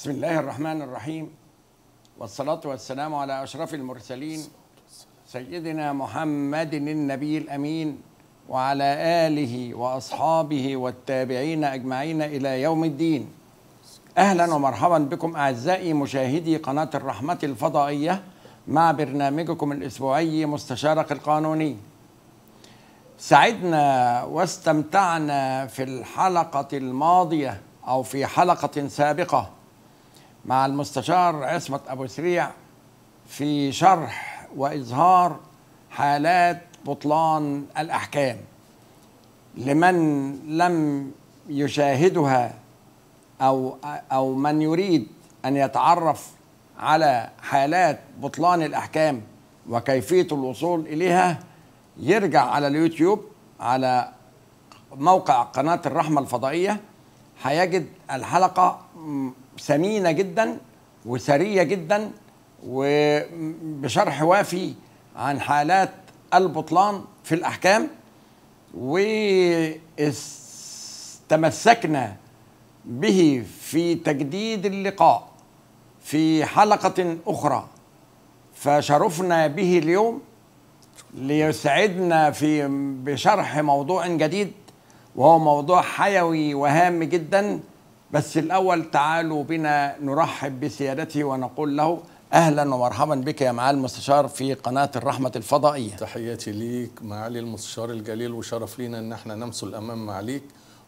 بسم الله الرحمن الرحيم والصلاة والسلام على أشرف المرسلين سيدنا محمد النبي الأمين وعلى آله وأصحابه والتابعين أجمعين إلى يوم الدين أهلا ومرحبا بكم أعزائي مشاهدي قناة الرحمة الفضائية مع برنامجكم الأسبوعي مستشارك القانوني سعدنا واستمتعنا في الحلقة الماضية أو في حلقة سابقة مع المستشار عصمت أبو سريع في شرح وإظهار حالات بطلان الأحكام لمن لم يشاهدها أو أو من يريد أن يتعرف على حالات بطلان الأحكام وكيفية الوصول إليها يرجع على اليوتيوب على موقع قناة الرحمة الفضائية هيجد الحلقة ثمينه جدا وسرية جدا وبشرح وافي عن حالات البطلان في الاحكام واستمسكنا به في تجديد اللقاء في حلقه اخرى فشرفنا به اليوم ليسعدنا في بشرح موضوع جديد وهو موضوع حيوي وهام جدا بس الأول تعالوا بنا نرحب بسيادته ونقول له أهلا ومرحبا بك يا معالي المستشار في قناة الرحمة الفضائية تحياتي ليك معالي المستشار الجليل وشرف لينا أن احنا نمثل أمام معاليك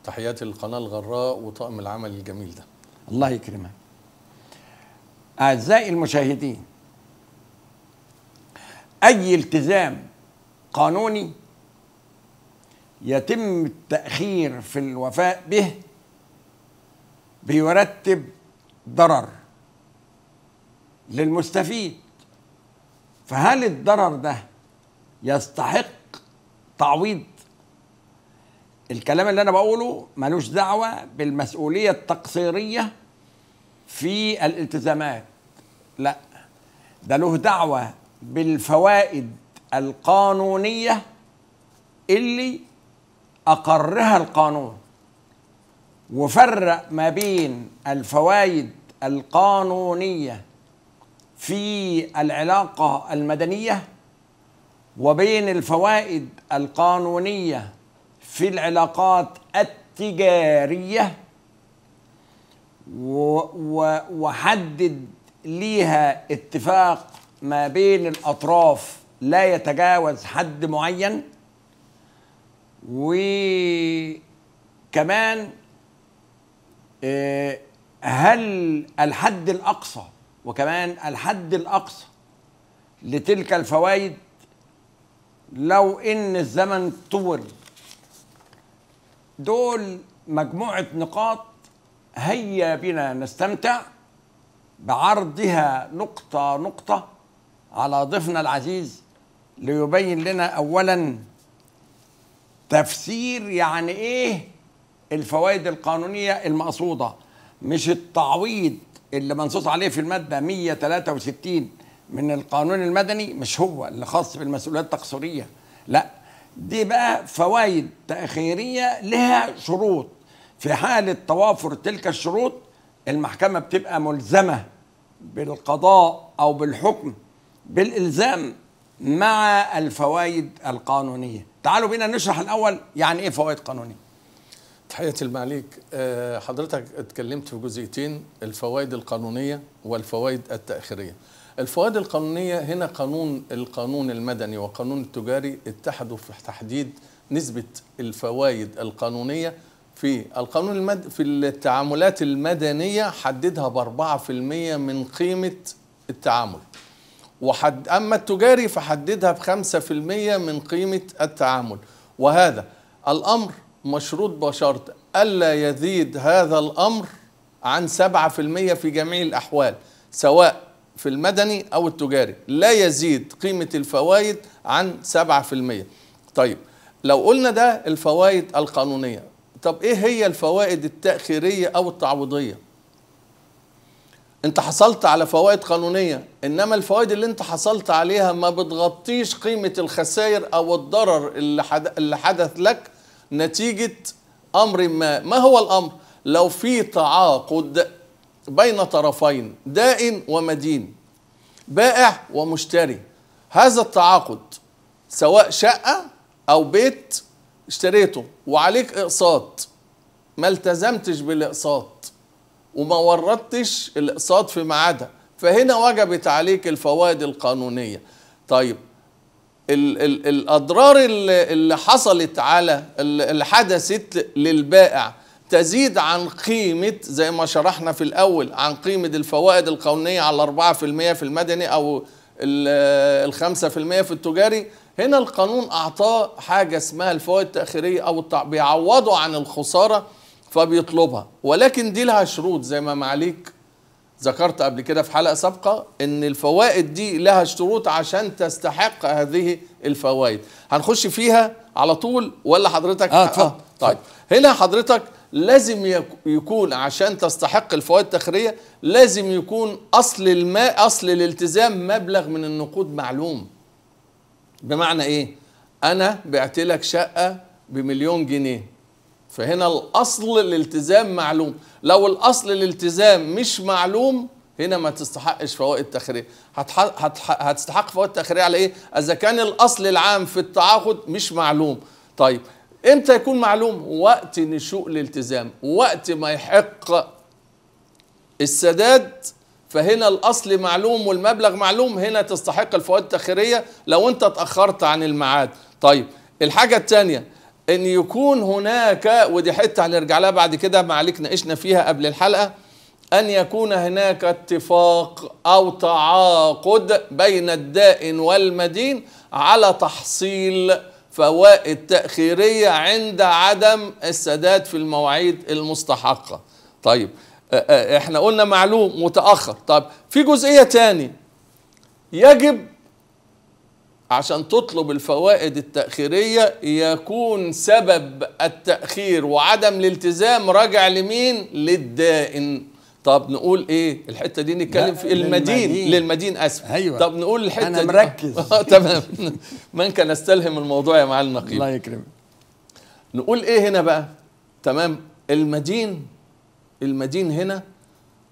تحياتي للقناة الغراء وطاقم العمل الجميل ده الله يكرمك أعزائي المشاهدين أي التزام قانوني يتم التأخير في الوفاء به بيرتب ضرر للمستفيد فهل الضرر ده يستحق تعويض الكلام اللي انا بقوله ملوش دعوه بالمسؤوليه التقصيريه في الالتزامات لا ده له دعوه بالفوائد القانونيه اللي اقرها القانون وفرق ما بين الفوائد القانونيه في العلاقه المدنيه وبين الفوائد القانونيه في العلاقات التجاريه وحدد ليها اتفاق ما بين الاطراف لا يتجاوز حد معين وكمان آه، هل الحد الأقصى وكمان الحد الأقصى لتلك الفوائد لو إن الزمن طول دول مجموعة نقاط هيا بنا نستمتع بعرضها نقطة نقطة على ضيفنا العزيز ليبين لنا أولا تفسير يعني إيه الفوائد القانونية المقصودة مش التعويض اللي منصوص عليه في المادة 163 من القانون المدني مش هو اللي خاص بالمسؤوليات التقصيرية لا دي بقى فوائد تأخيرية لها شروط في حالة توافر تلك الشروط المحكمة بتبقى ملزمة بالقضاء أو بالحكم بالإلزام مع الفوائد القانونية تعالوا بينا نشرح الأول يعني إيه فوائد قانونية تحياتي المعليك آه، حضرتك اتكلمت في جزئيتين الفوائد القانونية والفوائد التأخيرية الفوائد القانونية هنا قانون القانون المدني وقانون التجاري اتحدوا في تحديد نسبة الفوائد القانونية في القانون المد... في التعاملات المدنية حددها ب 4% من قيمة التعامل وحد أما التجاري فحددها ب 5% من قيمة التعامل وهذا الأمر مشروط بشرط ألا يزيد هذا الأمر عن 7% في جميع الأحوال سواء في المدني أو التجاري لا يزيد قيمة الفوائد عن 7% طيب لو قلنا ده الفوائد القانونية طب إيه هي الفوائد التأخيرية أو التعويضية انت حصلت على فوائد قانونية انما الفوائد اللي انت حصلت عليها ما بتغطيش قيمة الخسائر او الضرر اللي حدث لك نتيجة أمر ما ما هو الأمر؟ لو في تعاقد بين طرفين دائن ومدين بائع ومشتري هذا التعاقد سواء شقة أو بيت اشتريته وعليك إقساط ما التزمتش بالإقساط وما وردتش الإقساط في ميعادها فهنا وجبت عليك الفوائد القانونية طيب ال ال الاضرار اللي حصلت على اللي حدثت للبائع تزيد عن قيمة زي ما شرحنا في الأول عن قيمة الفوائد القانونية على 4% في المدني أو في 5% في التجاري هنا القانون أعطاه حاجة اسمها الفوائد التأخيرية أو بيعوضه بيعوضوا عن الخسارة فبيطلبها ولكن دي لها شروط زي ما معاليك ذكرت قبل كده في حلقه سابقه ان الفوائد دي لها شروط عشان تستحق هذه الفوائد هنخش فيها على طول ولا حضرتك اه, آه. طيب هنا حضرتك لازم يكون عشان تستحق الفوائد التخريه لازم يكون اصل الماء اصل الالتزام مبلغ من النقود معلوم بمعنى ايه انا بعت لك شقه بمليون جنيه فهنا الاصل الالتزام معلوم لو الاصل الالتزام مش معلوم هنا ما تستحقش فوائد تخريع هتستحق فوائد تخريع على ايه اذا كان الاصل العام في التعاقد مش معلوم طيب امتى يكون معلوم وقت نشوء الالتزام وقت ما يحق السداد فهنا الاصل معلوم والمبلغ معلوم هنا تستحق الفوائد التاخيريه لو انت اتاخرت عن الميعاد طيب الحاجه الثانيه ان يكون هناك ودي حته هنرجع لها بعد كده معاليك ناقشنا فيها قبل الحلقه ان يكون هناك اتفاق او تعاقد بين الدائن والمدين على تحصيل فوائد تاخيريه عند عدم السداد في المواعيد المستحقه طيب احنا قلنا معلوم متاخر طب في جزئيه تاني يجب عشان تطلب الفوائد التأخيرية يكون سبب التأخير وعدم الالتزام راجع لمين؟ للدائن طب نقول ايه الحته دي نتكلم في المدين للمدين, اسف أيوة. طب نقول الحته انا مركز آه، تمام من كان استلهم الموضوع يا معالي النقيب الله يكرمك نقول ايه هنا بقى تمام المدين المدين هنا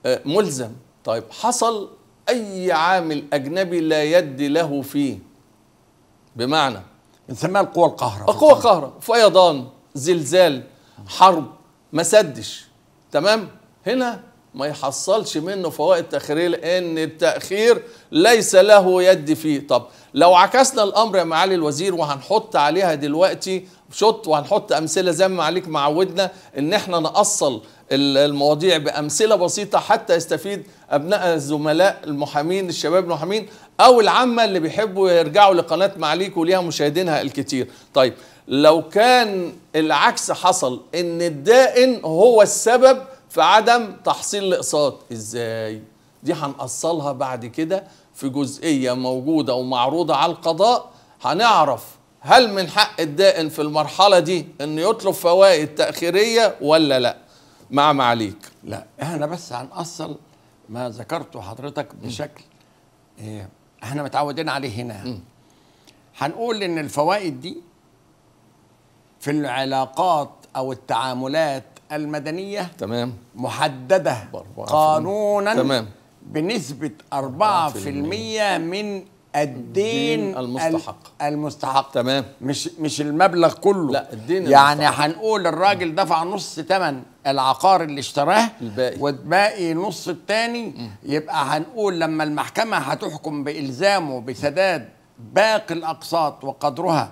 آه، ملزم طيب حصل اي عامل اجنبي لا يد له فيه بمعنى بنسميها القوى القاهرة القوى القاهرة فيضان زلزال حرب ما سدش تمام هنا ما يحصلش منه فوائد تأخيرية لان التاخير ليس له يد فيه طب لو عكسنا الامر يا معالي الوزير وهنحط عليها دلوقتي شوت وهنحط امثله زي ما عليك معودنا ان احنا نأصل المواضيع بامثله بسيطه حتى يستفيد ابناء الزملاء المحامين الشباب المحامين او العامه اللي بيحبوا يرجعوا لقناه معاليك وليها مشاهدينها الكتير طيب لو كان العكس حصل ان الدائن هو السبب في عدم تحصيل الاقساط ازاي دي هنأصلها بعد كده في جزئيه موجوده ومعروضه على القضاء هنعرف هل من حق الدائن في المرحلة دي انه يطلب فوائد تأخيرية ولا لا مع معاليك لا احنا بس هنأصل ما ذكرته حضرتك بشكل إيه احنا متعودين عليه هنا م. هنقول ان الفوائد دي في العلاقات او التعاملات المدنية تمام محددة قانونا تمام بنسبة 4%, 4 من الدين المستحق المستحق تمام مش مش المبلغ كله لا الدين يعني المستحق. هنقول الراجل دفع نص ثمن العقار اللي اشتراه الباقي والباقي نص الثاني يبقى هنقول لما المحكمه هتحكم بالزامه بسداد باقي الاقساط وقدرها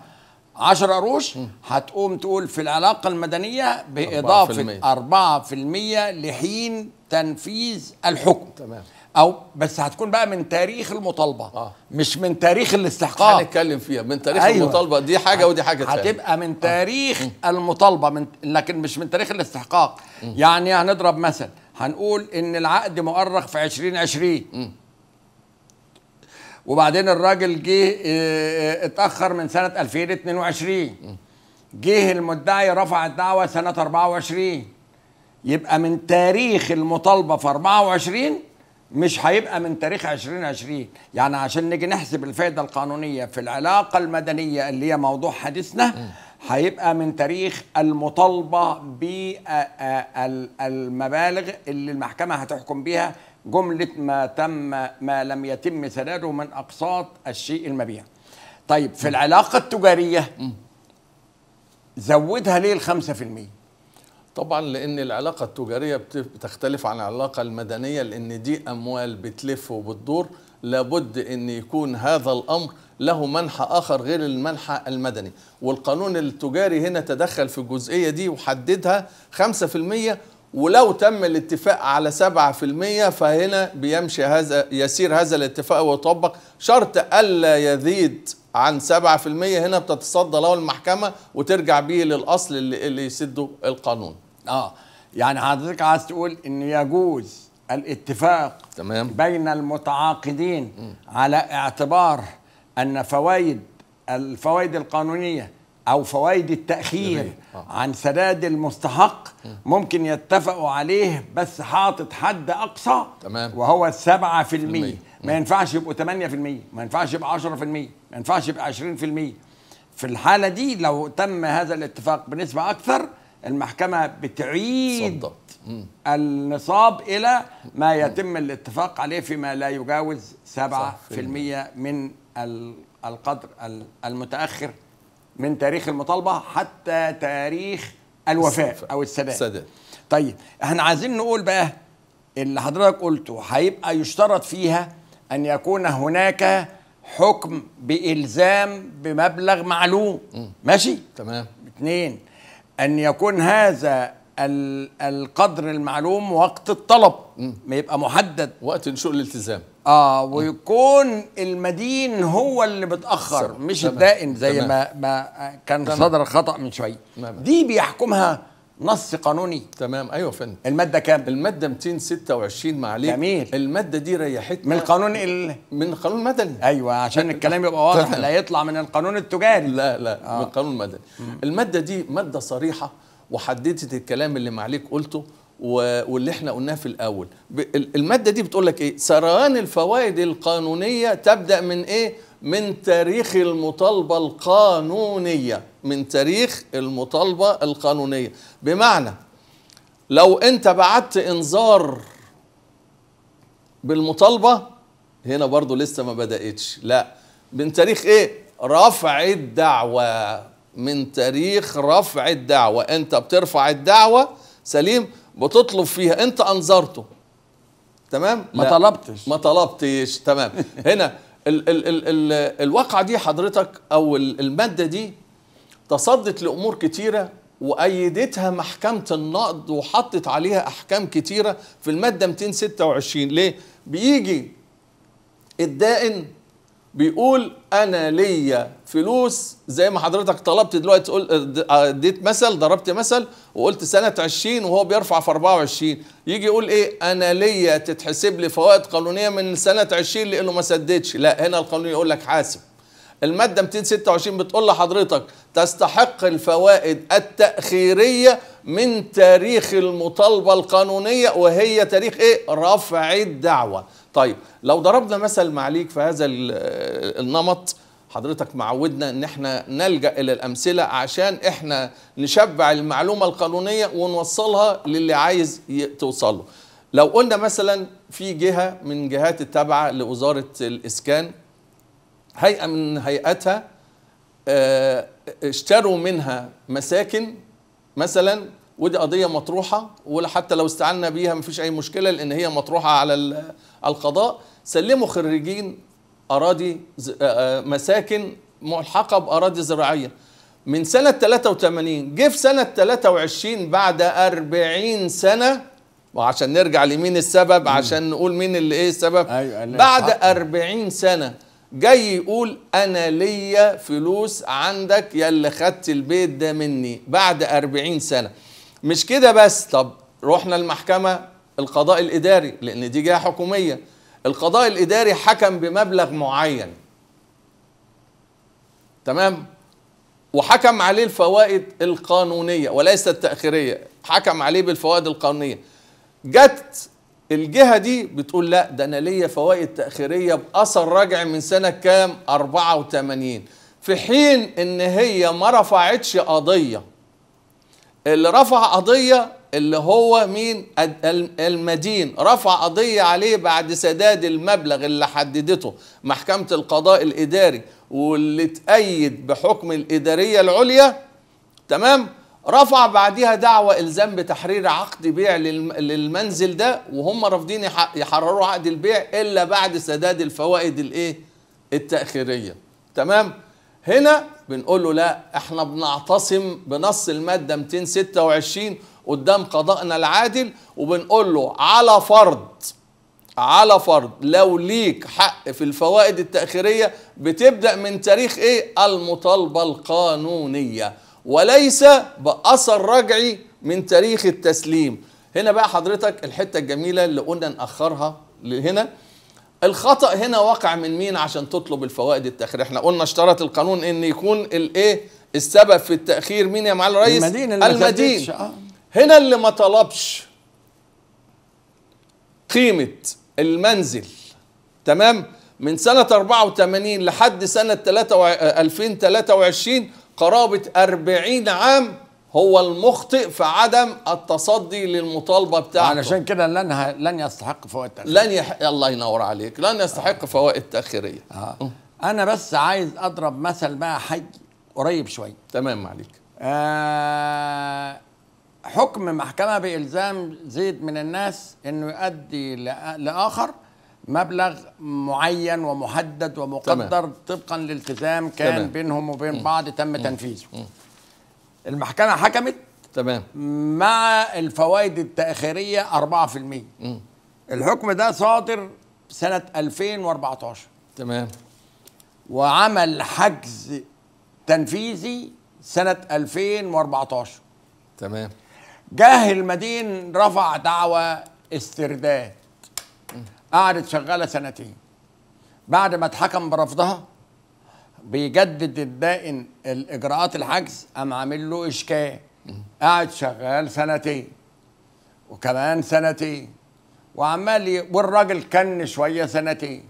10 قروش هتقوم تقول في العلاقة المدنية بإضافة 4 لحين تنفيذ الحكم تمام او بس هتكون بقى من تاريخ المطالبه آه. مش من تاريخ الاستحقاق آه، هنتكلم فيها من تاريخ أيوة. المطالبه دي حاجه ودي حاجه ثانيه هتبقى تاني. من آه. تاريخ آه. المطالبه من لكن مش من تاريخ الاستحقاق م. يعني هنضرب مثل هنقول ان العقد مؤرخ في 2020 م. وبعدين الراجل جه آه، اتاخر من سنه 2022 جه المدعي رفع الدعوه سنه 24 يبقى من تاريخ المطالبه في 24 مش هيبقى من تاريخ 2020 يعني عشان نيجي نحسب الفائده القانونيه في العلاقه المدنيه اللي هي موضوع حديثنا هيبقى من تاريخ المطالبه بالمبالغ آه، آه، اللي المحكمه هتحكم بيها جمله ما تم ما لم يتم سداده من اقساط الشيء المبيع. طيب في العلاقه التجاريه زودها ليه ال 5%؟ طبعا لان العلاقه التجاريه بتختلف عن العلاقه المدنيه لان دي اموال بتلف وبتدور لابد ان يكون هذا الامر له منحى اخر غير المنحى المدني والقانون التجاري هنا تدخل في الجزئيه دي وحددها 5% ولو تم الاتفاق على 7% فهنا بيمشي هذا يسير هذا الاتفاق ويطبق شرط الا يزيد عن 7% هنا بتتصدى له المحكمه وترجع به للاصل اللي, اللي يسده القانون اه يعني حضرتك عايز تقول انه يجوز الاتفاق تمام بين المتعاقدين م. على اعتبار ان فوائد الفوائد القانونيه او فوائد التاخير آه. عن سداد المستحق م. ممكن يتفقوا عليه بس حاطط حد اقصى تمام وهو 7% المية. ما ينفعش يبقوا 8% ما ينفعش يبقى 10% ما ينفعش يبقى 20% في الحالة دي لو تم هذا الاتفاق بنسبة أكثر المحكمة بتعيد النصاب إلى ما يتم الاتفاق عليه فيما لا يجاوز 7% من القدر المتأخر من تاريخ المطالبة حتى تاريخ الوفاة أو السداد طيب احنا عايزين نقول بقى اللي حضرتك قلته هيبقى يشترط فيها أن يكون هناك حكم بإلزام بمبلغ معلوم ماشي تمام اتنين ان يكون هذا القدر المعلوم وقت الطلب ما يبقى محدد وقت نشوء الالتزام اه ويكون المدين هو اللي بتاخر مش الدائن زي ما ما كان صدر خطا من شويه دي بيحكمها نص قانوني تمام ايوه يا فندم الماده كام الماده 226 معلش جميل الماده دي ريحتنا من القانون ال... من القانون المدني ايوه عشان الكلام يبقى واضح لا يطلع من القانون التجاري لا لا آه. من القانون المدني الماده دي ماده صريحه وحددت الكلام اللي معليك قلته واللي احنا قلناه في الاول الماده دي بتقول لك ايه سريان الفوائد القانونيه تبدا من ايه من تاريخ المطالبة القانونية من تاريخ المطالبة القانونية بمعنى لو انت بعت انذار بالمطالبة هنا برضو لسه ما بدأتش لا من تاريخ ايه رفع الدعوة من تاريخ رفع الدعوة انت بترفع الدعوة سليم بتطلب فيها انت انذرته تمام ما طلبتش ما طلبتش تمام هنا ال ال ال ال الواقعة دي حضرتك أو المادة دي تصدت لأمور كتيرة وأيدتها محكمة النقد وحطت عليها أحكام كتيرة في المادة 226 ليه؟ بيجي الدائن بيقول انا ليا فلوس زي ما حضرتك طلبت دلوقتي تقول اديت مثل ضربت مثل وقلت سنه 20 وهو بيرفع في 24 يجي يقول ايه انا ليا تتحسب لي فوائد قانونيه من سنه 20 لانه ما سددش لا هنا القانون يقول لك حاسب المادة 226 بتقول لحضرتك تستحق الفوائد التأخيرية من تاريخ المطالبة القانونية وهي تاريخ ايه؟ رفع الدعوة طيب لو ضربنا مثل معليك في هذا النمط حضرتك معودنا ان احنا نلجا الى الامثله عشان احنا نشبع المعلومه القانونيه ونوصلها للي عايز توصله لو قلنا مثلا في جهه من جهات التابعه لوزاره الاسكان هيئة من هيئاتها آه، اشتروا منها مساكن مثلا ودي قضية مطروحة وحتى لو استعنا بيها مفيش أي مشكلة لأن هي مطروحة على القضاء سلموا خريجين أراضي آه، آه، مساكن ملحقة بأراضي زراعية من سنة 83 جه في سنة 23 بعد 40 سنة وعشان نرجع لمين السبب عشان نقول مين اللي ايه السبب أيوة بعد 40 سنة جاي يقول انا ليا فلوس عندك يا اللي خدت البيت ده مني بعد أربعين سنة مش كده بس طب رحنا المحكمة القضاء الإداري لأن دي جهة حكومية القضاء الإداري حكم بمبلغ معين تمام وحكم عليه الفوائد القانونية وليس التأخيرية حكم عليه بالفوائد القانونية جت الجهه دي بتقول لا ده انا ليا فوائد تاخيريه باثر راجع من سنه كام 84 في حين ان هي ما رفعتش قضيه اللي رفع قضيه اللي هو مين المدين رفع قضيه عليه بعد سداد المبلغ اللي حددته محكمه القضاء الاداري واللي تأيد بحكم الاداريه العليا تمام رفع بعدها دعوة إلزام بتحرير عقد بيع للمنزل ده وهم رافضين يحرروا عقد البيع إلا بعد سداد الفوائد الإيه؟ التأخيرية تمام؟ هنا بنقول له لا احنا بنعتصم بنص المادة 226 قدام قضائنا العادل وبنقول له على فرض على فرض لو ليك حق في الفوائد التأخيرية بتبدأ من تاريخ ايه المطالبة القانونية وليس بأثر رجعي من تاريخ التسليم هنا بقى حضرتك الحتة الجميلة اللي قلنا نأخرها هنا الخطأ هنا وقع من مين عشان تطلب الفوائد التأخير احنا قلنا اشترط القانون ان يكون الايه السبب في التأخير مين يا معالي الرئيس المدين, اللي المدين. آه. هنا اللي ما طلبش قيمة المنزل تمام من سنة 84 لحد سنة 2023 قرابة 40 عام هو المخطئ في عدم التصدي للمطالبة بتاعته علشان كده لن ه... لن يستحق فوائد تأخيرية لن يح... الله ينور عليك لن يستحق آه. فوائد تأخيرية آه. آه. أنا بس عايز أضرب مثل بقى حي قريب شوية تمام عليك آه حكم محكمة بإلزام زيد من الناس إنه يؤدي لآخر مبلغ معين ومحدد ومقدر تمام. طبقا لالتزام كان تمام. بينهم وبين م. بعض تم م. تنفيذه م. المحكمة حكمت تمام مع الفوائد التأخيرية 4% م. الحكم ده صادر سنة 2014 تمام وعمل حجز تنفيذي سنة 2014 تمام جاه المدين رفع دعوى استرداد قعدت شغاله سنتين بعد ما اتحكم برفضها بيجدد الدائن الاجراءات الحجز قام عامل له اشكال قاعد شغال سنتين وكمان سنتين وعمال والراجل كن شويه سنتين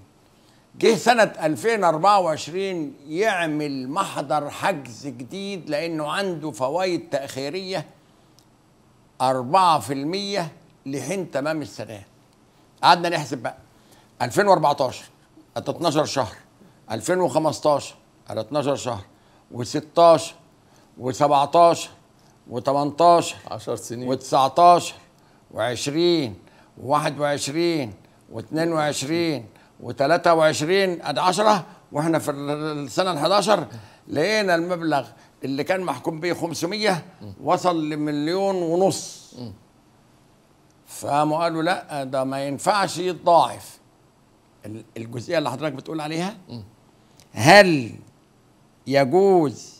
جه سنة 2024 يعمل محضر حجز جديد لأنه عنده فوائد تأخيرية 4% لحين تمام السلام. قعدنا نحسب بقى 2014 ادى 12 شهر 2015 ادى 12 شهر و16 و17 و18 10 سنين و19 و20 و21 و22 و23 ادي 10 واحنا في السنه ال 11 لقينا المبلغ اللي كان محكوم به 500 وصل لمليون ونص فقاموا قالوا لا ده ما ينفعش يتضاعف الجزئيه اللي حضرتك بتقول عليها هل يجوز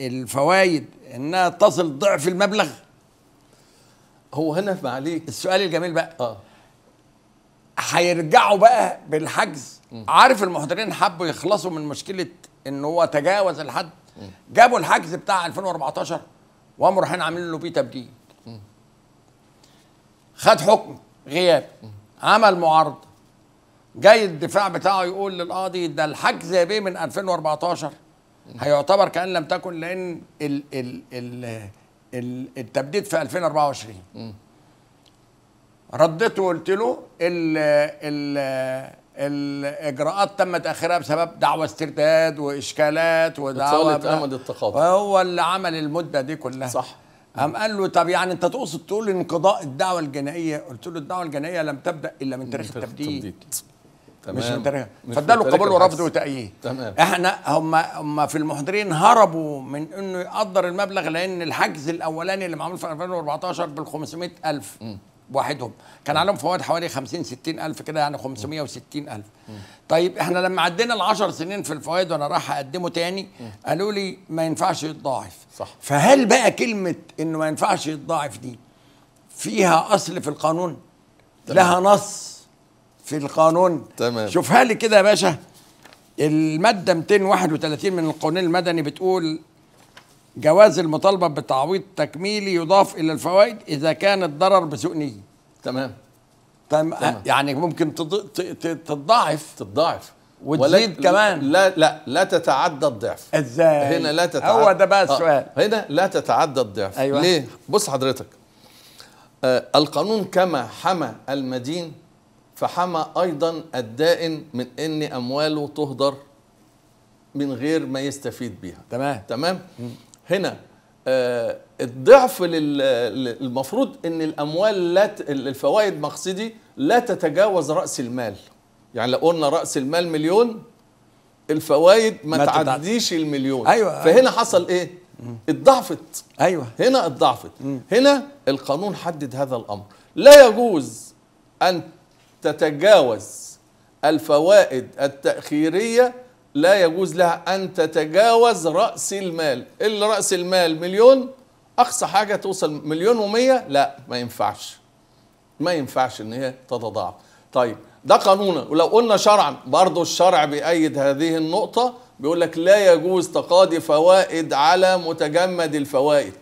الفوائد انها تصل ضعف المبلغ هو هنا ما عليك السؤال الجميل بقى اه هيرجعوا بقى بالحجز م. عارف المحضرين حبوا يخلصوا من مشكله ان هو تجاوز الحد م. جابوا الحجز بتاع 2014 وقاموا رايحين عاملين له بيه تبديل خد حكم غياب عمل معارضه جاي الدفاع بتاعه يقول للقاضي ده الحجز يا بيه من 2014 هيعتبر كان لم تكن لان ال ال ال ال التبديد في 2024 ردته وقلت له ال ال الاجراءات تم تاخيرها بسبب دعوى استرداد واشكالات ودعوى امد التقاضي هو اللي عمل المده دي كلها صح قام قال له طب يعني انت تقصد تقول انقضاء الدعوه الجنائيه قلت له الدعوه الجنائيه لم تبدا الا من تاريخ التبديد تمام. مش من تاريخ فاداله قبول ورفض وتأييد تمام احنا هم هم في المحضرين هربوا من انه يقدر المبلغ لان الحجز الاولاني اللي معمول في 2014 بال 500000 ألف بوحدهم كان عليهم فوائد حوالي 50 60 الف كده يعني 560 الف طيب احنا لما عدينا ال 10 سنين في الفوائد وانا رايح اقدمه تاني قالوا لي ما ينفعش يتضاعف صح فهل بقى كلمه انه ما ينفعش يتضاعف دي فيها اصل في القانون تمام. لها نص في القانون تمام شوفها لي كده يا باشا الماده 231 من القانون المدني بتقول جواز المطالبة بتعويض تكميلي يضاف إلى الفوائد إذا كان الضرر بسوء نية تمام تمام يعني ممكن تتضاعف تتضاعف وتزيد كمان لا لا لا تتعدى الضعف ازاي هنا لا تتعدى هو ده بقى آه. السؤال آه هنا لا تتعدى الضعف أيوة. ليه بص حضرتك آه القانون كما حمى المدين فحمى ايضا الدائن من ان امواله تهدر من غير ما يستفيد بيها تمام تمام م. هنا آه، الضعف المفروض ان الاموال لا الفوائد مقصدي لا تتجاوز راس المال يعني لو قلنا راس المال مليون الفوائد ما, ما تعديش المليون أيوة،, أيوة فهنا حصل ايه اتضعفت ايوه هنا اتضعفت هنا القانون حدد هذا الامر لا يجوز ان تتجاوز الفوائد التاخيريه لا يجوز لها أن تتجاوز رأس المال إيه اللي رأس المال مليون أقصى حاجة توصل مليون ومية لا ما ينفعش ما ينفعش إن هي تتضاعف طيب ده قانونا ولو قلنا شرعا برضه الشرع بيأيد هذه النقطة بيقول لك لا يجوز تقاضي فوائد على متجمد الفوائد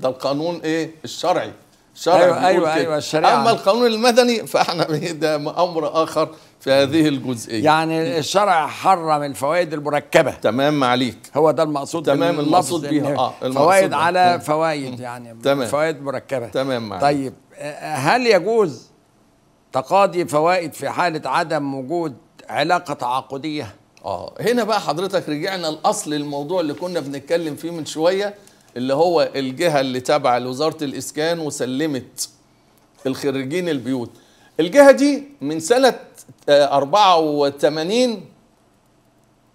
ده القانون ايه الشرعي الشرعي أيوة أيوة, أيوة أيوة الشريعة أما القانون المدني فإحنا ده أمر آخر في هذه الجزئيه يعني الشرع حرم الفوائد المركبه تمام عليك هو ده المقصود تمام المقصود بيها اه المقصود فوائد ده. على فوائد يعني تمام فوائد مركبه تمام معليك. طيب هل يجوز تقاضي فوائد في حاله عدم وجود علاقه تعاقديه اه هنا بقى حضرتك رجعنا الاصل الموضوع اللي كنا بنتكلم فيه من شويه اللي هو الجهه اللي تابعه لوزاره الاسكان وسلمت الخريجين البيوت الجهه دي من سنه 84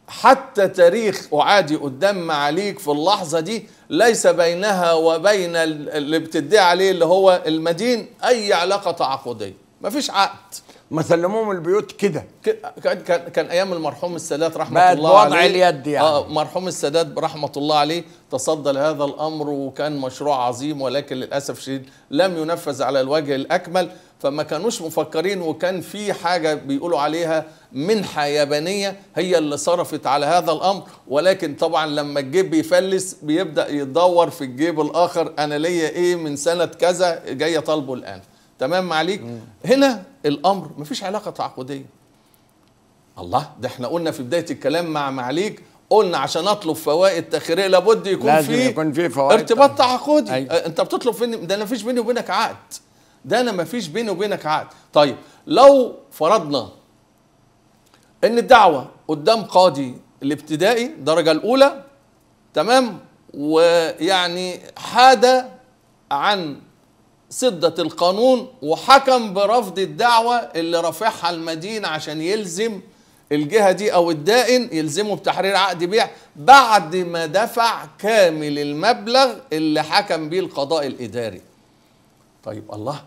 حتى تاريخ أعادي قدام معاليك في اللحظة دي ليس بينها وبين اللي بتدعي عليه اللي هو المدين أي علاقة تعاقدية مفيش عقد ما سلموهم البيوت كده كان كان ايام المرحوم السادات رحمه الله عليه وضع اليد يعني آه مرحوم السادات رحمه الله عليه تصدى لهذا الامر وكان مشروع عظيم ولكن للاسف الشديد لم ينفذ على الوجه الاكمل فما كانوش مفكرين وكان في حاجه بيقولوا عليها منحه يابانيه هي اللي صرفت على هذا الامر ولكن طبعا لما الجيب بيفلس بيبدا يدور في الجيب الاخر انا ليا ايه من سنه كذا جايه طالبه الان تمام عليك مم. هنا الامر مفيش علاقه تعاقديه الله ده احنا قلنا في بدايه الكلام مع معاليك قلنا عشان اطلب فوائد تاخيريه لابد يكون لازم في يكون في فوائد ارتباط تعاقدي أيوة. انت بتطلب فين ده انا مفيش بيني وبينك عقد ده انا مفيش بيني وبينك عقد طيب لو فرضنا ان الدعوه قدام قاضي الابتدائي الدرجه الاولى تمام ويعني حاد عن سدت القانون وحكم برفض الدعوة اللي رافعها المدينة عشان يلزم الجهة دي أو الدائن يلزمه بتحرير عقد بيع بعد ما دفع كامل المبلغ اللي حكم بيه القضاء الإداري طيب الله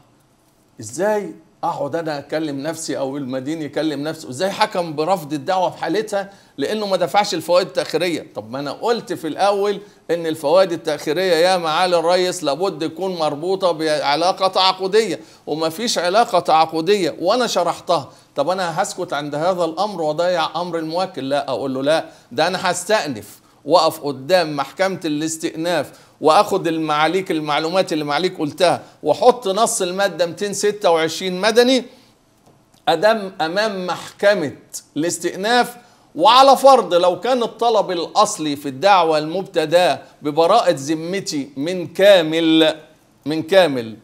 إزاي اقعد انا اكلم نفسي او المدين يكلم نفسه ازاي حكم برفض الدعوه في حالتها لانه ما دفعش الفوائد التاخيريه طب ما انا قلت في الاول ان الفوائد التاخيريه يا معالي الرئيس لابد تكون مربوطه بعلاقه تعاقديه وما فيش علاقه تعاقديه وانا شرحتها طب انا هسكت عند هذا الامر واضيع امر الموكل لا اقول له لا ده انا هستأنف واقف قدام محكمه الاستئناف واخد المعاليك المعلومات اللي معاليك قلتها واحط نص الماده 226 مدني ادم امام محكمه الاستئناف وعلى فرض لو كان الطلب الاصلي في الدعوه المبتداه ببراءه ذمتي من كامل من كامل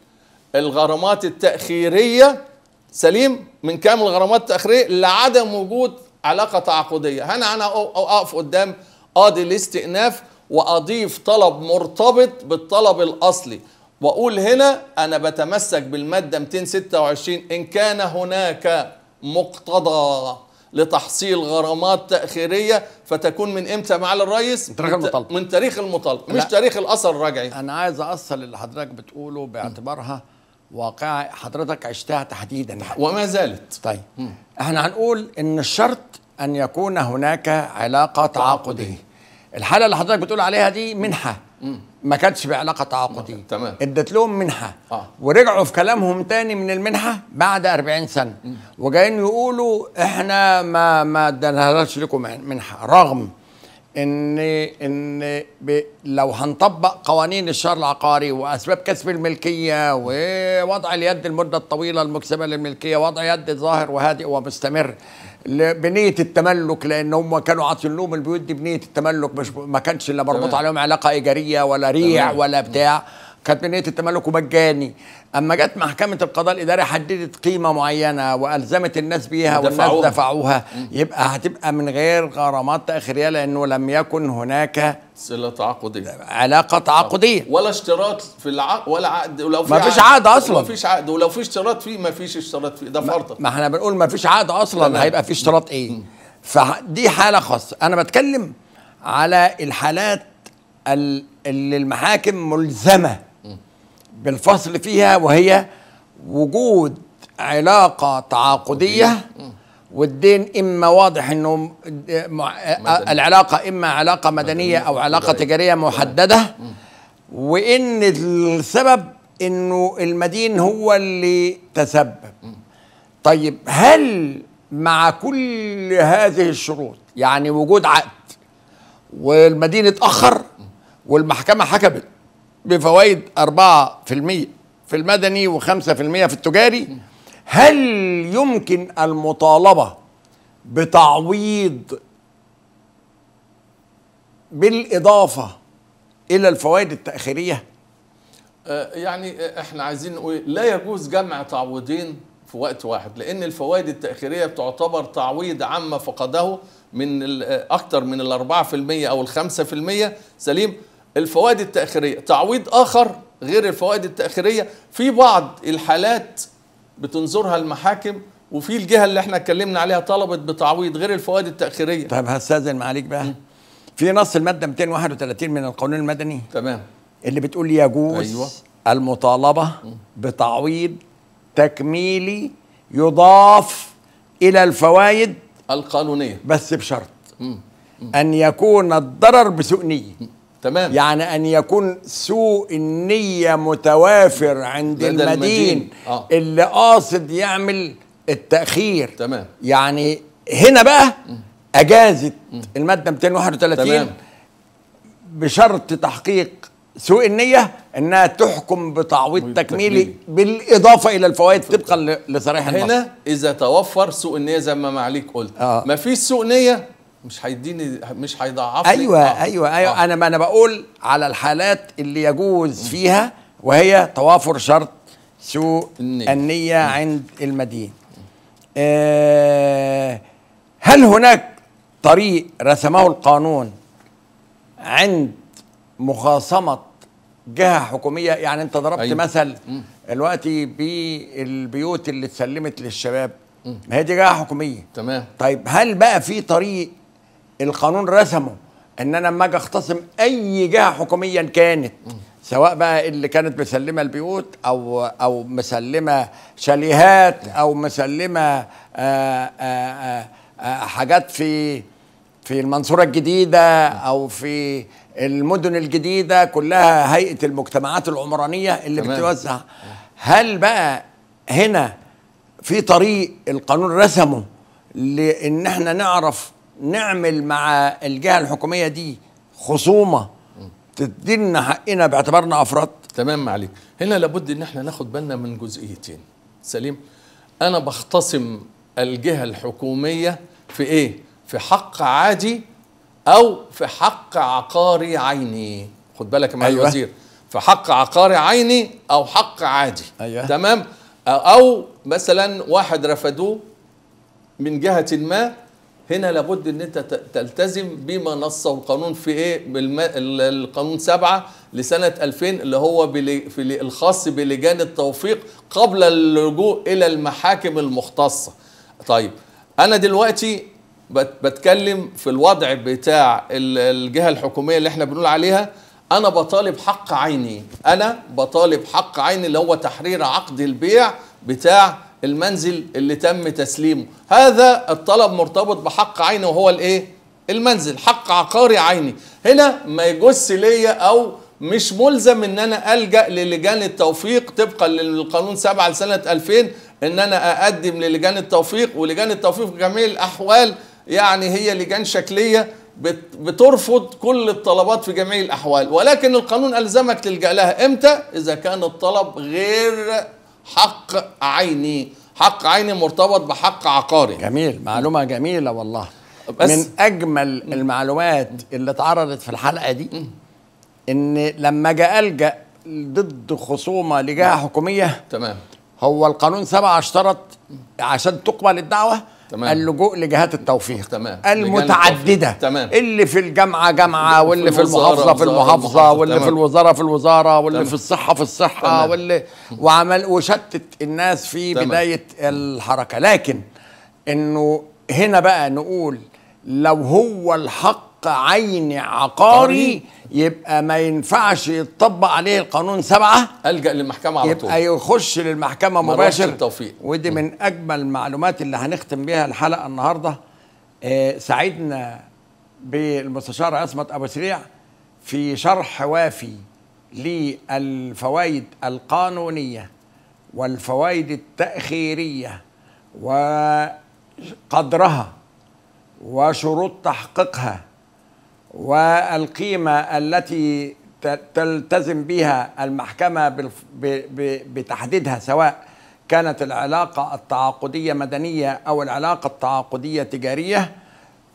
الغرامات التاخيريه سليم من كامل الغرامات التاخيريه لعدم وجود علاقه تعاقديه هنا انا اقف قدام قاضي الاستئناف واضيف طلب مرتبط بالطلب الاصلي واقول هنا انا بتمسك بالماده 226 ان كان هناك مقتضى لتحصيل غرامات تاخيريه فتكون من امتى معالي الرئيس؟ من تاريخ المطالبه من تاريخ المطالبه مش تاريخ الاثر الرجعي انا عايز اصل اللي حضرتك بتقوله باعتبارها واقع حضرتك عشتها تحديدا يعني. وما زالت طيب م. احنا هنقول ان الشرط أن يكون هناك علاقة تعاقدية الحالة اللي حضرتك بتقول عليها دي منحة ما كانتش بعلاقة تعاقدية تمام ادت لهم منحة آه. ورجعوا في كلامهم تاني من المنحة بعد 40 سنة وجايين يقولوا احنا ما ما ادناهاش لكم يعني منحة رغم ان ان لو هنطبق قوانين الشهر العقاري واسباب كسب الملكيه ووضع اليد المده الطويله المكسبه للملكيه وضع يد ظاهر وهادئ ومستمر بنيه التملك لان هم كانوا عاطين لهم البيوت دي بنيه التملك مش ما كانش اللي مربوط عليهم علاقه ايجاريه ولا ريع ولا بتاع كانت من نيه التملك ومجاني اما جت محكمه القضاء الاداري حددت قيمه معينه والزمت الناس بيها والناس دفعوها يبقى هتبقى من غير غرامات تاخيريه لانه لم يكن هناك صله تعاقديه علاقه تعاقديه ولا اشتراط في العقد ولا عقد ولو في ما فيش عقد اصلا ما فيش عقد ولو في اشتراط فيه ما فيش اشتراط فيه ده فرض ما احنا بنقول ما فيش عقد اصلا تمام. هيبقى في اشتراط ايه فدي حاله خاصه انا بتكلم على الحالات اللي المحاكم ملزمه بالفصل فيها وهي وجود علاقة تعاقدية والدين إما واضح أنه العلاقة إما علاقة مدنية أو علاقة تجارية محددة وإن السبب أنه المدين هو اللي تسبب طيب هل مع كل هذه الشروط يعني وجود عقد والمدين اتأخر والمحكمة حكمت بفوائد 4% في المدني و5% في التجاري هل يمكن المطالبة بتعويض بالإضافة إلى الفوائد التأخيرية؟ آه، يعني آه، احنا عايزين نقول لا يجوز جمع تعويضين في وقت واحد لان الفوائد التاخيريه بتعتبر تعويض عما فقده من آه، اكثر من ال 4% او ال 5% سليم الفوائد التأخيرية تعويض آخر غير الفوائد التأخيرية في بعض الحالات بتنظرها المحاكم وفي الجهة اللي احنا اتكلمنا عليها طلبت بتعويض غير الفوائد التأخيرية طيب هستأذن معاليك بقى م. في نص المادة 231 من القانون المدني تمام اللي بتقول يجوز أيوة. المطالبة م. بتعويض تكميلي يضاف إلى الفوائد القانونية بس بشرط م. أن يكون الضرر بسوء نية تمام يعني ان يكون سوء النيه متوافر عند المدين, المدين. آه. اللي قاصد يعمل التاخير تمام يعني هنا بقى اجازت الماده 231 تمام. بشرط تحقيق سوء النيه انها تحكم بتعويض تكميلي بالاضافه الى الفوائد طبقا لصريح النص هنا اذا توفر سوء النيه زي ما معاليك قلت آه. ما فيش سوء نيه مش هيديني مش هيضعف ايوه آه. ايوه ايوه آه. انا انا بقول على الحالات اللي يجوز فيها وهي توافر شرط سوء النية, النية عند المدين آه هل هناك طريق رسمه القانون عند مخاصمة جهة حكومية يعني انت ضربت أيوة. مثل دلوقتي بالبيوت اللي اتسلمت للشباب ما هي دي جهة حكومية تمام طيب هل بقى في طريق القانون رسمه ان انا لما اجي اختصم اي جهه حكوميا كانت سواء بقى اللي كانت مسلمه البيوت او او مسلمه شاليهات او مسلمه آآ آه، آآ آه، آآ آه، حاجات في في المنصوره الجديده او في المدن الجديده كلها هيئه المجتمعات العمرانيه اللي تمام. بتوزع هل بقى هنا في طريق القانون رسمه لان احنا نعرف نعمل مع الجهه الحكوميه دي خصومه تدينا حقنا باعتبارنا افراد تمام عليك هنا لابد ان احنا ناخد بالنا من جزئيتين سليم انا بختصم الجهه الحكوميه في ايه في حق عادي او في حق عقاري عيني خد بالك مع أيوة. الوزير في حق عقاري عيني او حق عادي أيوة. تمام او مثلا واحد رفدوه من جهه ما هنا لابد ان انت تلتزم بما نصه القانون في ايه القانون 7 لسنه 2000 اللي هو في الخاص بلجان التوفيق قبل اللجوء الى المحاكم المختصه طيب انا دلوقتي بتكلم في الوضع بتاع الجهه الحكوميه اللي احنا بنقول عليها انا بطالب حق عيني انا بطالب حق عيني اللي هو تحرير عقد البيع بتاع المنزل اللي تم تسليمه هذا الطلب مرتبط بحق عيني وهو الايه المنزل حق عقاري عيني هنا ما يجس ليا او مش ملزم ان انا الجا للجان التوفيق طبقا للقانون 7 لسنه 2000 ان انا اقدم للجان التوفيق ولجان التوفيق في جميع الاحوال يعني هي لجان شكليه بترفض كل الطلبات في جميع الاحوال ولكن القانون الزمك تلجا لها امتى اذا كان الطلب غير حق عيني حق عيني مرتبط بحق عقاري جميل معلومة جميلة والله بس من أجمل م. المعلومات اللي اتعرضت في الحلقة دي م. إن لما جاء ألجأ ضد خصومة لجهة نعم. حكومية تمام هو القانون سبعة اشترط عشان تقبل الدعوة تمام. اللجوء لجهات التوفيق تمام. المتعددة تمام. اللي في الجامعة جامعة واللي في المحافظة في المحافظة واللي في الوزارة في الوزارة واللي في الصحة في الصحة واللي وعمل وشتت الناس في تمام. بداية الحركة لكن انه هنا بقى نقول لو هو الحق حق عين عقاري يبقى ما ينفعش يطبق عليه القانون سبعة ألجأ للمحكمة على طول يبقى يخش للمحكمة مباشر التوفيق ودي من أجمل المعلومات اللي هنختم بها الحلقة النهاردة آه سعيدنا بالمستشار عصمت أبو سريع في شرح وافي للفوائد القانونية والفوائد التأخيرية وقدرها وشروط تحقيقها والقيمة التي تلتزم بها المحكمة بتحديدها سواء كانت العلاقة التعاقدية مدنية أو العلاقة التعاقدية تجارية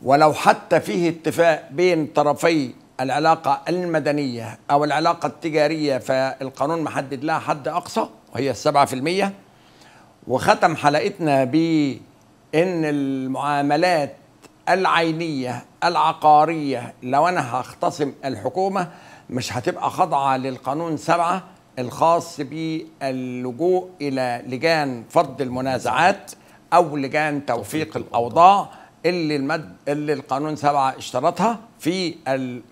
ولو حتى فيه اتفاق بين طرفي العلاقة المدنية أو العلاقة التجارية فالقانون محدد لها حد أقصى وهي السبعة في المية وختم حلقتنا بأن المعاملات العينية العقارية لو أنا هختصم الحكومة مش هتبقى خاضعة للقانون سبعة الخاص باللجوء إلى لجان فرض المنازعات أو لجان توفيق الأوضاع اللي, المد... اللي القانون سبعة اشترطها في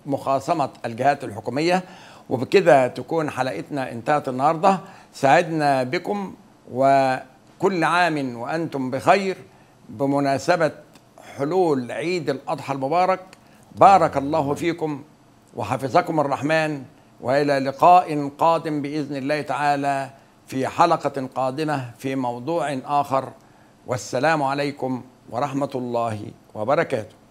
مخاصمة الجهات الحكومية وبكده تكون حلقتنا انتهت النهاردة سعدنا بكم وكل عام وأنتم بخير بمناسبة حلول عيد الأضحى المبارك بارك الله فيكم وحفظكم الرحمن والى لقاء قادم باذن الله تعالى في حلقه قادمه في موضوع اخر والسلام عليكم ورحمه الله وبركاته